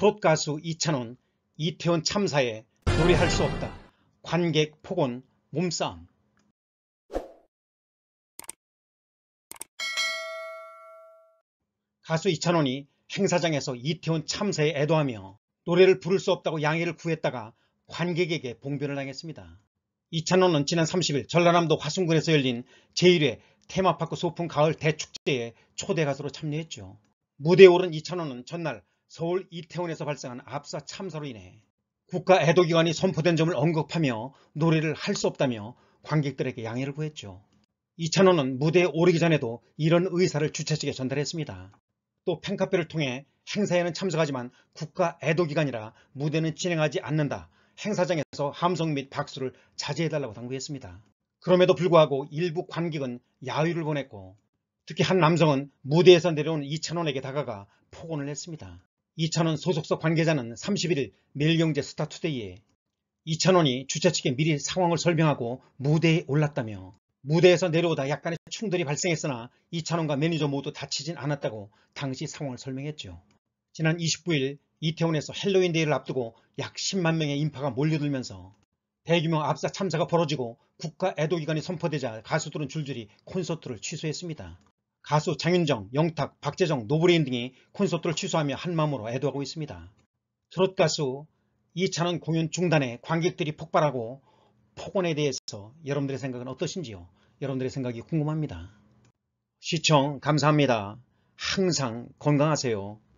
트롯 가수 이찬원, 이태원 참사에 노래할 수 없다. 관객 폭언, 몸싸움. 가수 이찬원이 행사장에서 이태원 참사에 애도하며 노래를 부를 수 없다고 양해를 구했다가 관객에게 봉변을 당했습니다. 이찬원은 지난 30일 전라남도 화순군에서 열린 제1회 테마파크 소풍 가을 대축제에 초대 가수로 참여했죠. 무대에 오른 이찬원은 전날 서울 이태원에서 발생한 압사 참사로 인해 국가 애도기관이 선포된 점을 언급하며 노래를 할 수 없다며 관객들에게 양해를 구했죠. 이찬원은 무대에 오르기 전에도 이런 의사를 주최측에 전달했습니다. 또 팬카페를 통해 행사에는 참석하지만 국가 애도기관이라 무대는 진행하지 않는다. 행사장에서 함성 및 박수를 자제해달라고 당부했습니다. 그럼에도 불구하고 일부 관객은 야유를 보냈고 특히 한 남성은 무대에서 내려온 이찬원에게 다가가 폭언을 했습니다. 이찬원 소속사 관계자는 31일 매일경제 스타투데이에 이찬원이 주최 측에 미리 상황을 설명하고 무대에 올랐다며 무대에서 내려오다 약간의 충돌이 발생했으나 이찬원과 매니저 모두 다치진 않았다고 당시 상황을 설명했죠. 지난 29일 이태원에서 헬로윈 데이를 앞두고 약 10만 명의 인파가 몰려들면서 대규모 압사 참사가 벌어지고 국가 애도기관이 선포되자 가수들은 줄줄이 콘서트를 취소했습니다. 가수 장윤정, 영탁, 박재정, 노브레인 등이 콘서트를 취소하며 한마음으로 애도하고 있습니다. 트롯 가수 이찬원 공연 중단에 관객들이 폭발하고 폭언에 대해서 여러분들의 생각은 어떠신지요? 여러분들의 생각이 궁금합니다. 시청 감사합니다. 항상 건강하세요.